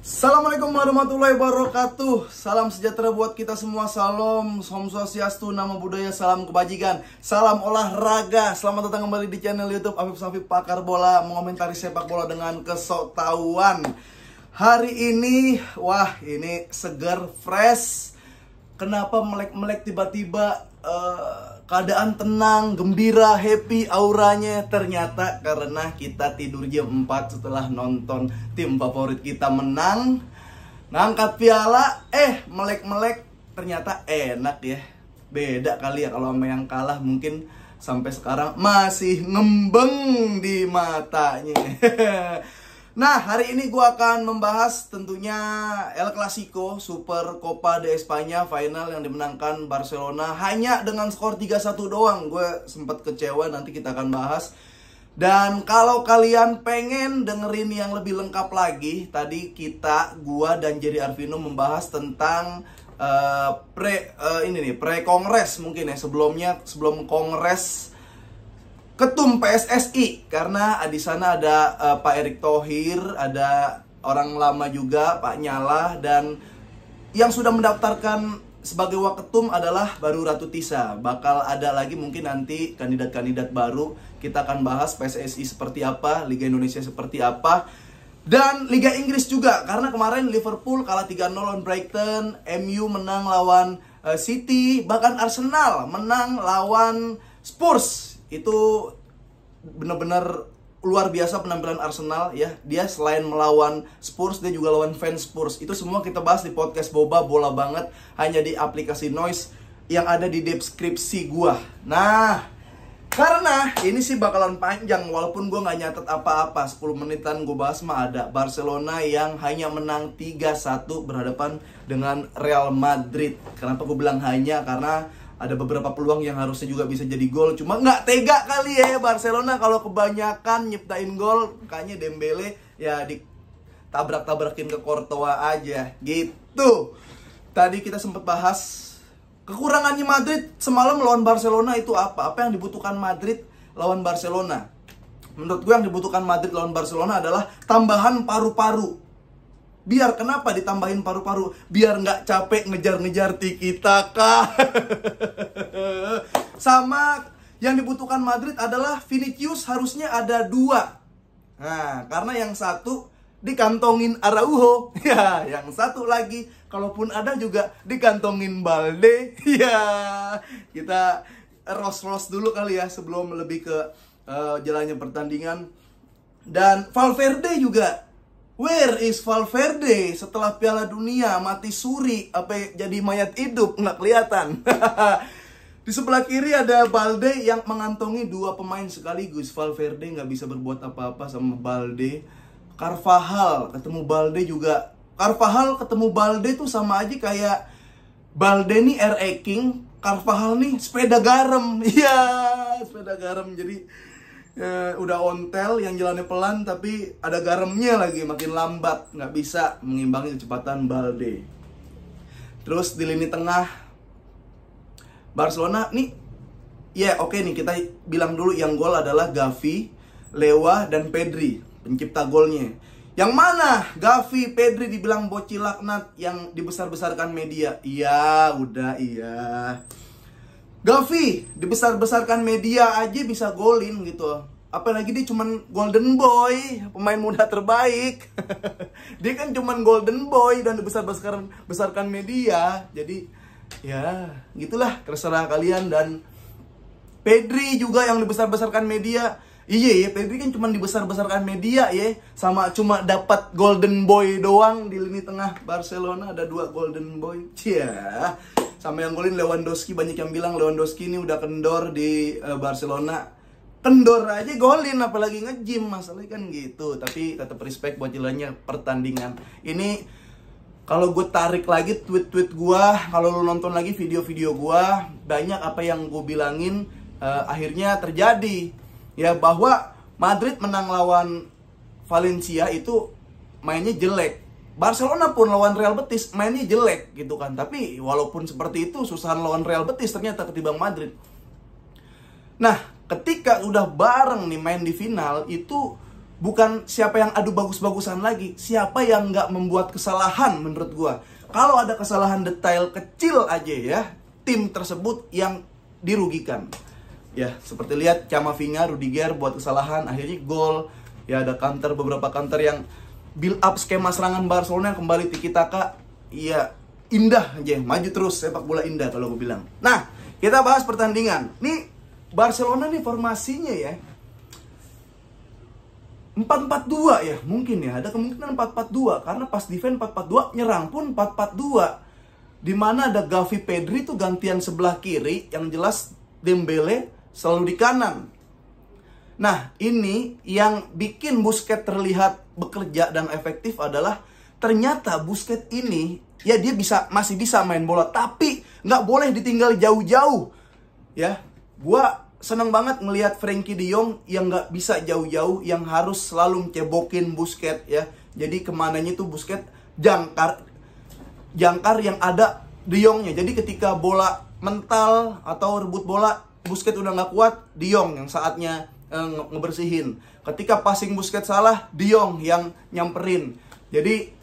Assalamualaikum warahmatullahi wabarakatuh Salam sejahtera buat kita semua Salam, Om Swastiastu, Nama Budaya, Salam Kebajikan Salam Olahraga Selamat datang kembali di channel Youtube Afif Safi Pakar Bola Mengomentari sepak bola dengan kesotauan Hari ini, wah ini seger, fresh Kenapa melek-melek tiba-tiba uh, keadaan tenang, gembira, happy auranya ternyata karena kita tidur jam 4 setelah nonton tim favorit kita menang ngangkat piala eh melek-melek ternyata enak ya beda kali ya kalau sama yang kalah mungkin sampai sekarang masih ngembeng di matanya Nah, hari ini gue akan membahas tentunya El Clasico Super Copa de España final yang dimenangkan Barcelona hanya dengan skor 3-1 doang. Gue sempat kecewa, nanti kita akan bahas. Dan kalau kalian pengen dengerin yang lebih lengkap lagi, tadi kita, gue dan Jerry Arvino membahas tentang uh, pre uh, ini nih pre kongres mungkin ya sebelumnya sebelum kongres ketum PSSI karena ah, di sana ada uh, Pak Erick Thohir, ada orang lama juga Pak Nyala dan yang sudah mendaftarkan sebagai waketum adalah baru Ratu Tisa. Bakal ada lagi mungkin nanti kandidat-kandidat baru. Kita akan bahas PSSI seperti apa, Liga Indonesia seperti apa. Dan Liga Inggris juga karena kemarin Liverpool kalah 3-0 lawan Brighton, MU menang lawan uh, City, bahkan Arsenal menang lawan Spurs itu benar-benar luar biasa penampilan Arsenal ya. Dia selain melawan Spurs, dia juga lawan fans Spurs. Itu semua kita bahas di podcast Boba Bola banget hanya di aplikasi Noise yang ada di deskripsi gua. Nah, karena ini sih bakalan panjang walaupun gua nggak nyatet apa-apa. 10 menitan gua bahas mah ada Barcelona yang hanya menang 3-1 berhadapan dengan Real Madrid. Kenapa gua bilang hanya? Karena ada beberapa peluang yang harusnya juga bisa jadi gol cuma nggak tega kali ya Barcelona kalau kebanyakan nyiptain gol kayaknya Dembele ya tabrak tabrakin ke Kortoa aja gitu tadi kita sempat bahas kekurangannya Madrid semalam lawan Barcelona itu apa apa yang dibutuhkan Madrid lawan Barcelona menurut gue yang dibutuhkan Madrid lawan Barcelona adalah tambahan paru-paru Biar kenapa ditambahin paru-paru? Biar nggak capek ngejar-ngejar tiki kak Sama yang dibutuhkan Madrid adalah Vinicius harusnya ada dua. Nah, karena yang satu dikantongin Araujo, ya, yang satu lagi kalaupun ada juga dikantongin Balde, ya. Kita ros-ros dulu kali ya sebelum lebih ke uh, jalannya pertandingan. Dan Valverde juga Where is Valverde setelah Piala Dunia mati suri apa jadi mayat hidup nggak kelihatan. Di sebelah kiri ada Balde yang mengantongi dua pemain sekaligus. Valverde nggak bisa berbuat apa-apa sama Balde. Carvajal ketemu Balde juga. Carvajal ketemu Balde tuh sama aja kayak Balde nih King, Carvajal nih sepeda garam. Iya, sepeda garam. Jadi e, udah ontel yang jalannya pelan tapi ada garamnya lagi makin lambat nggak bisa mengimbangi kecepatan Balde terus di lini tengah Barcelona nih ya yeah, oke okay nih kita bilang dulu yang gol adalah Gavi Lewa dan Pedri pencipta golnya yang mana Gavi Pedri dibilang bocilaknat yang dibesar-besarkan media iya udah iya Gavi dibesar-besarkan media aja bisa golin gitu. Apalagi dia cuman golden boy, pemain muda terbaik. dia kan cuman golden boy dan dibesar-besarkan besarkan media. Jadi ya gitulah terserah kalian dan Pedri juga yang dibesar-besarkan media. Iya ya, Pedri kan cuma dibesar-besarkan media ya, sama cuma dapat golden boy doang di lini tengah Barcelona ada dua golden boy. Cia sama yang golin Lewandowski banyak yang bilang Lewandowski ini udah kendor di uh, Barcelona kendor aja golin apalagi ngejim masalahnya kan gitu tapi tetap respect buat jalannya pertandingan ini kalau gue tarik lagi tweet-tweet gue kalau lo nonton lagi video-video gue banyak apa yang gue bilangin uh, akhirnya terjadi ya bahwa Madrid menang lawan Valencia itu mainnya jelek Barcelona pun lawan Real Betis mainnya jelek gitu kan. Tapi walaupun seperti itu susah lawan Real Betis ternyata ketimbang Madrid. Nah, ketika udah bareng nih main di final itu bukan siapa yang adu bagus-bagusan lagi, siapa yang nggak membuat kesalahan menurut gua. Kalau ada kesalahan detail kecil aja ya, tim tersebut yang dirugikan. Ya, seperti lihat Camavinga, Rudiger buat kesalahan, akhirnya gol. Ya ada counter beberapa counter yang build up skema serangan Barcelona kembali tiki taka iya indah aja maju terus sepak bola indah kalau gue bilang nah kita bahas pertandingan nih Barcelona nih formasinya ya 442 empat dua ya mungkin ya ada kemungkinan 442 empat dua karena pas defense 442 empat dua nyerang pun empat 4 2 dimana ada Gavi Pedri tuh gantian sebelah kiri yang jelas Dembele selalu di kanan Nah, ini yang bikin Busket terlihat bekerja dan efektif adalah ternyata Busket ini ya dia bisa masih bisa main bola tapi nggak boleh ditinggal jauh-jauh. Ya, gua seneng banget melihat Frankie De Jong yang nggak bisa jauh-jauh yang harus selalu cebokin Busket ya. Jadi kemananya tuh Busket jangkar jangkar yang ada De Jongnya. Jadi ketika bola mental atau rebut bola Busket udah nggak kuat, De Jong yang saatnya Eh, ngebersihin. Ketika passing Busket salah, Diong yang nyamperin. Jadi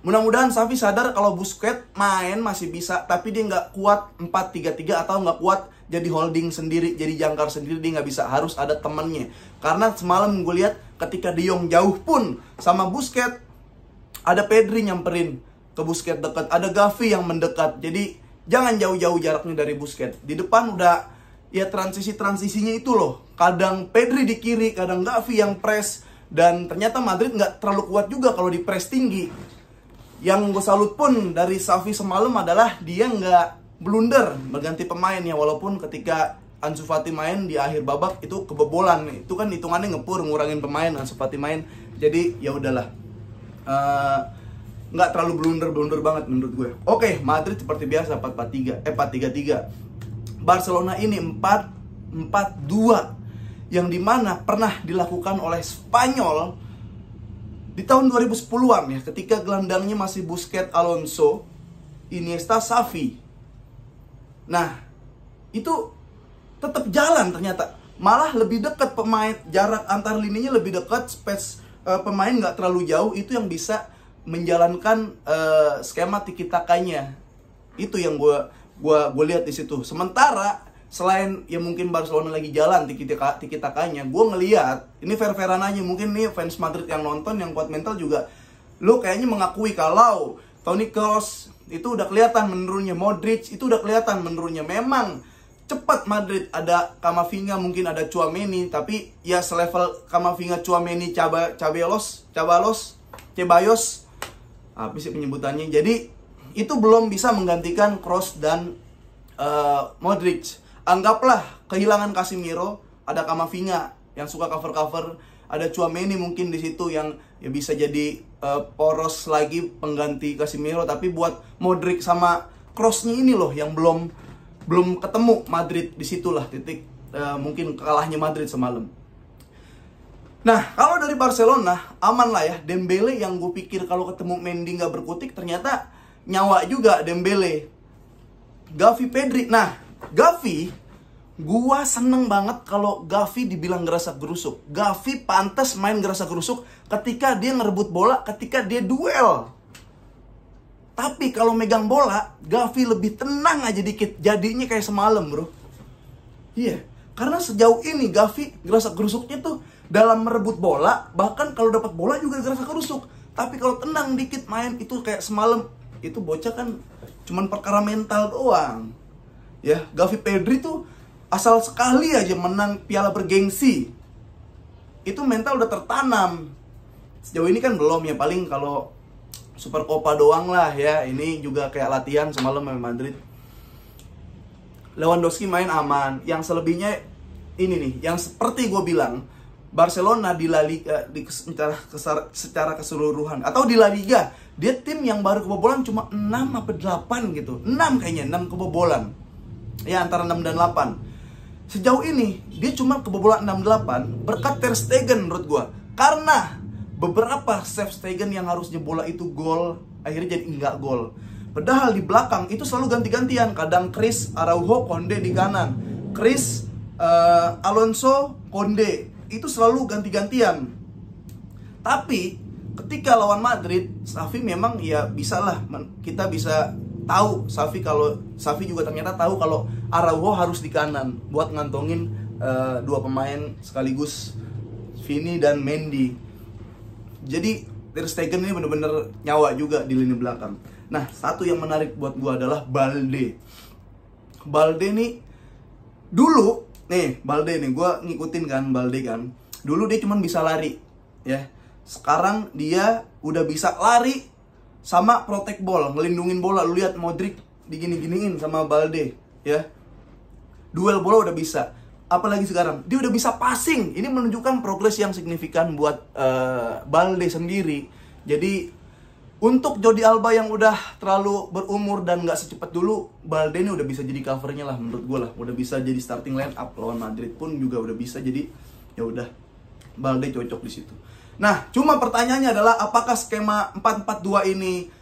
Mudah-mudahan Safi sadar kalau Busket main masih bisa, tapi dia nggak kuat 4-3-3 atau nggak kuat jadi holding sendiri, jadi jangkar sendiri dia nggak bisa, harus ada temennya. Karena semalam gue lihat ketika Diong jauh pun sama Busket ada Pedri nyamperin ke Busket dekat, ada Gavi yang mendekat. Jadi jangan jauh-jauh jaraknya dari Busket Di depan udah ya transisi-transisinya itu loh. Kadang Pedri di kiri, kadang Gavi yang press. Dan ternyata Madrid nggak terlalu kuat juga kalau di press tinggi. Yang gue salut pun dari Safi semalam adalah dia nggak blunder berganti pemain ya. Walaupun ketika Ansu Fati main di akhir babak itu kebobolan. Itu kan hitungannya ngepur ngurangin pemain Ansu Fati main. Jadi ya udahlah. Uh, nggak terlalu blunder blunder banget menurut gue. Oke, okay, Madrid seperti biasa 4-4-3 eh 4-3-3. Barcelona ini 4-4-2 yang dimana pernah dilakukan oleh Spanyol di tahun 2010-an ya ketika gelandangnya masih Busquets, Alonso, Iniesta, Safi Nah, itu tetap jalan ternyata. Malah lebih dekat pemain jarak antar lininya lebih dekat space uh, pemain nggak terlalu jauh itu yang bisa menjalankan uh, skema tiki takanya. Itu yang gue gua gue lihat di situ sementara selain ya mungkin Barcelona lagi jalan tiki tiki, tiki takanya gue ngelihat ini fair fairan aja mungkin nih fans Madrid yang nonton yang kuat mental juga lu kayaknya mengakui kalau Toni Kroos itu udah kelihatan menurunnya Modric itu udah kelihatan menurunnya memang cepat Madrid ada Kamavinga mungkin ada Chuameni tapi ya selevel Kamavinga Chuameni Caba Cabelos Cabalos Cebayos habis ah, sih penyebutannya jadi itu belum bisa menggantikan Cross dan uh, Modric. Anggaplah kehilangan Casimiro ada Kamavinga yang suka cover-cover, ada Chouameni mungkin di situ yang ya bisa jadi uh, poros lagi pengganti Casimiro, tapi buat Modric sama Crossnya ini loh yang belum belum ketemu Madrid di situlah titik uh, mungkin kalahnya Madrid semalam. Nah, kalau dari Barcelona, aman lah ya. Dembele yang gue pikir kalau ketemu Mendy nggak berkutik, ternyata nyawa juga Dembele. Gavi Pedri. Nah, Gavi gua seneng banget kalau Gavi dibilang ngerasa gerusuk. Gavi pantas main ngerasa gerusuk ketika dia ngerebut bola, ketika dia duel. Tapi kalau megang bola, Gavi lebih tenang aja dikit. Jadinya kayak semalam, bro. Iya, yeah. karena sejauh ini Gavi ngerasa gerusuknya tuh dalam merebut bola, bahkan kalau dapat bola juga ngerasa gerusuk. Tapi kalau tenang dikit main itu kayak semalam itu bocah kan cuman perkara mental doang. Ya, Gavi Pedri tuh asal sekali aja menang piala bergengsi. Itu mental udah tertanam. Sejauh ini kan belum ya, paling kalau Super Copa doang lah ya. Ini juga kayak latihan semalam sama Madrid. Lewandowski main aman. Yang selebihnya ini nih, yang seperti gue bilang, Barcelona di La Liga di secara, secara keseluruhan atau di La Liga dia tim yang baru kebobolan cuma 6 apa 8 gitu 6 kayaknya 6 kebobolan ya antara 6 dan 8 sejauh ini dia cuma kebobolan 6-8 berkat Ter Stegen menurut gue karena beberapa save Stegen yang harusnya bola itu gol akhirnya jadi enggak gol padahal di belakang itu selalu ganti-gantian kadang Chris Araujo Konde di kanan Chris uh, Alonso Konde itu selalu ganti-gantian tapi ketika lawan Madrid Safi memang ya bisalah kita bisa tahu Safi kalau Safi juga ternyata tahu kalau Araujo harus di kanan buat ngantongin uh, dua pemain sekaligus Vini dan Mendy jadi Ter Stegen ini bener-bener nyawa juga di lini belakang nah satu yang menarik buat gua adalah Balde Balde ini dulu nih Balde nih gua ngikutin kan Balde kan dulu dia cuma bisa lari ya sekarang dia udah bisa lari sama protect ball, ngelindungin bola. Lu lihat Modric digini-giniin sama Balde, ya. Duel bola udah bisa. Apalagi sekarang, dia udah bisa passing. Ini menunjukkan progres yang signifikan buat uh, Balde sendiri. Jadi untuk Jordi Alba yang udah terlalu berumur dan gak secepat dulu, Balde ini udah bisa jadi covernya lah menurut gue lah. Udah bisa jadi starting line up lawan Madrid pun juga udah bisa jadi ya udah Balde cocok di situ. Nah, cuma pertanyaannya adalah apakah skema 442 ini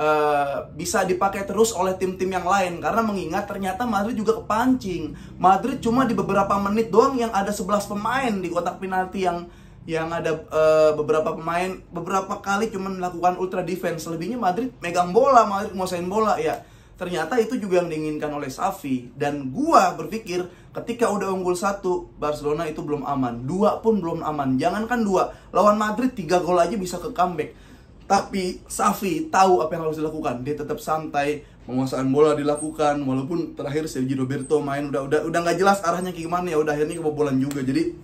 uh, bisa dipakai terus oleh tim-tim yang lain karena mengingat ternyata Madrid juga kepancing. Madrid cuma di beberapa menit doang yang ada 11 pemain di kotak penalti yang yang ada uh, beberapa pemain beberapa kali cuma melakukan ultra defense. Selebihnya Madrid megang bola, Madrid nguasain bola ya ternyata itu juga yang diinginkan oleh Safi dan gua berpikir ketika udah unggul satu Barcelona itu belum aman dua pun belum aman jangankan dua lawan Madrid tiga gol aja bisa ke comeback tapi Safi tahu apa yang harus dilakukan dia tetap santai penguasaan bola dilakukan walaupun terakhir Sergio Roberto main udah udah udah nggak jelas arahnya gimana ya udah akhirnya kebobolan juga jadi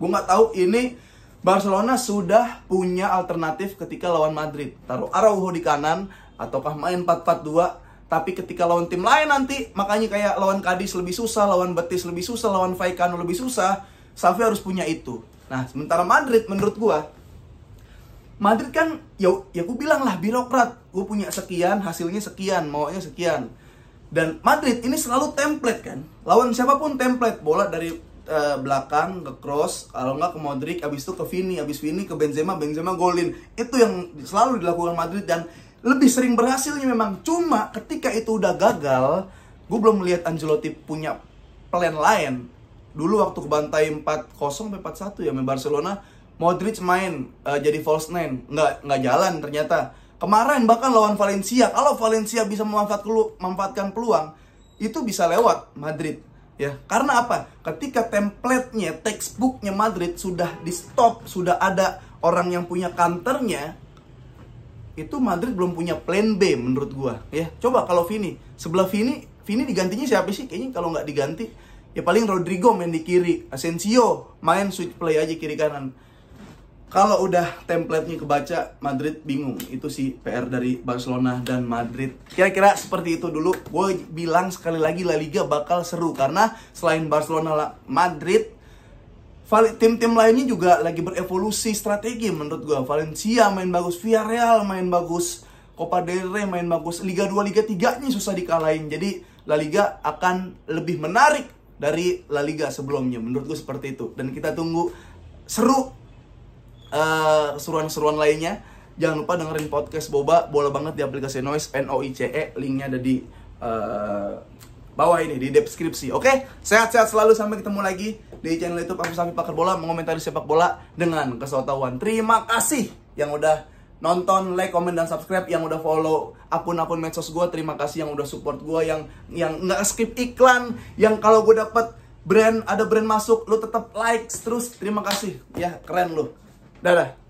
gua nggak tahu ini Barcelona sudah punya alternatif ketika lawan Madrid. Taruh Araujo di kanan ataukah main 4-4-2 tapi ketika lawan tim lain nanti, makanya kayak lawan Kadis lebih susah, lawan Betis lebih susah, lawan Vallecano lebih susah. Safi harus punya itu. Nah, sementara Madrid menurut gua Madrid kan ya ya gue bilang lah birokrat, Gua punya sekian, hasilnya sekian, maunya sekian. Dan Madrid ini selalu template kan. Lawan siapapun template, bola dari uh, belakang ke cross, kalau nggak ke Modric, abis itu ke Vini, abis Vini ke Benzema, Benzema golin. Itu yang selalu dilakukan Madrid dan lebih sering berhasilnya memang. Cuma ketika itu udah gagal, gue belum melihat Ancelotti punya plan lain. Dulu waktu kebantai 4-0 4-1 ya, main Barcelona, Modric main uh, jadi false nine, nggak nggak jalan ternyata. Kemarin bahkan lawan Valencia, kalau Valencia bisa memanfaatkan peluang, itu bisa lewat Madrid ya karena apa ketika templatenya textbooknya Madrid sudah di stop sudah ada orang yang punya kanternya itu Madrid belum punya plan B menurut gua ya coba kalau Vini sebelah Vini Vini digantinya siapa sih kayaknya kalau nggak diganti ya paling Rodrigo main di kiri Asensio main switch play aja kiri kanan kalau udah template-nya kebaca Madrid bingung itu sih PR dari Barcelona dan Madrid kira-kira seperti itu dulu gue bilang sekali lagi La Liga bakal seru karena selain Barcelona Madrid tim-tim lainnya juga lagi berevolusi strategi menurut gua. Valencia main bagus, Villarreal main bagus, Copa del Rey main bagus, Liga 2, Liga 3-nya susah dikalahin. Jadi La Liga akan lebih menarik dari La Liga sebelumnya. Menurut gua seperti itu. Dan kita tunggu seru keseruan-keseruan eh, uh, lainnya. Jangan lupa dengerin podcast Boba, bola banget di aplikasi Noise N O I C E. Linknya ada di uh, bawah ini di deskripsi. Oke, sehat-sehat selalu sampai ketemu lagi di channel YouTube aku Sapi Pakar Bola mengomentari sepak bola dengan kesotauan. Terima kasih yang udah nonton, like, komen dan subscribe yang udah follow akun-akun medsos gue terima kasih yang udah support gue yang yang nggak skip iklan yang kalau gue dapet brand ada brand masuk lu tetap like terus terima kasih ya keren lu dadah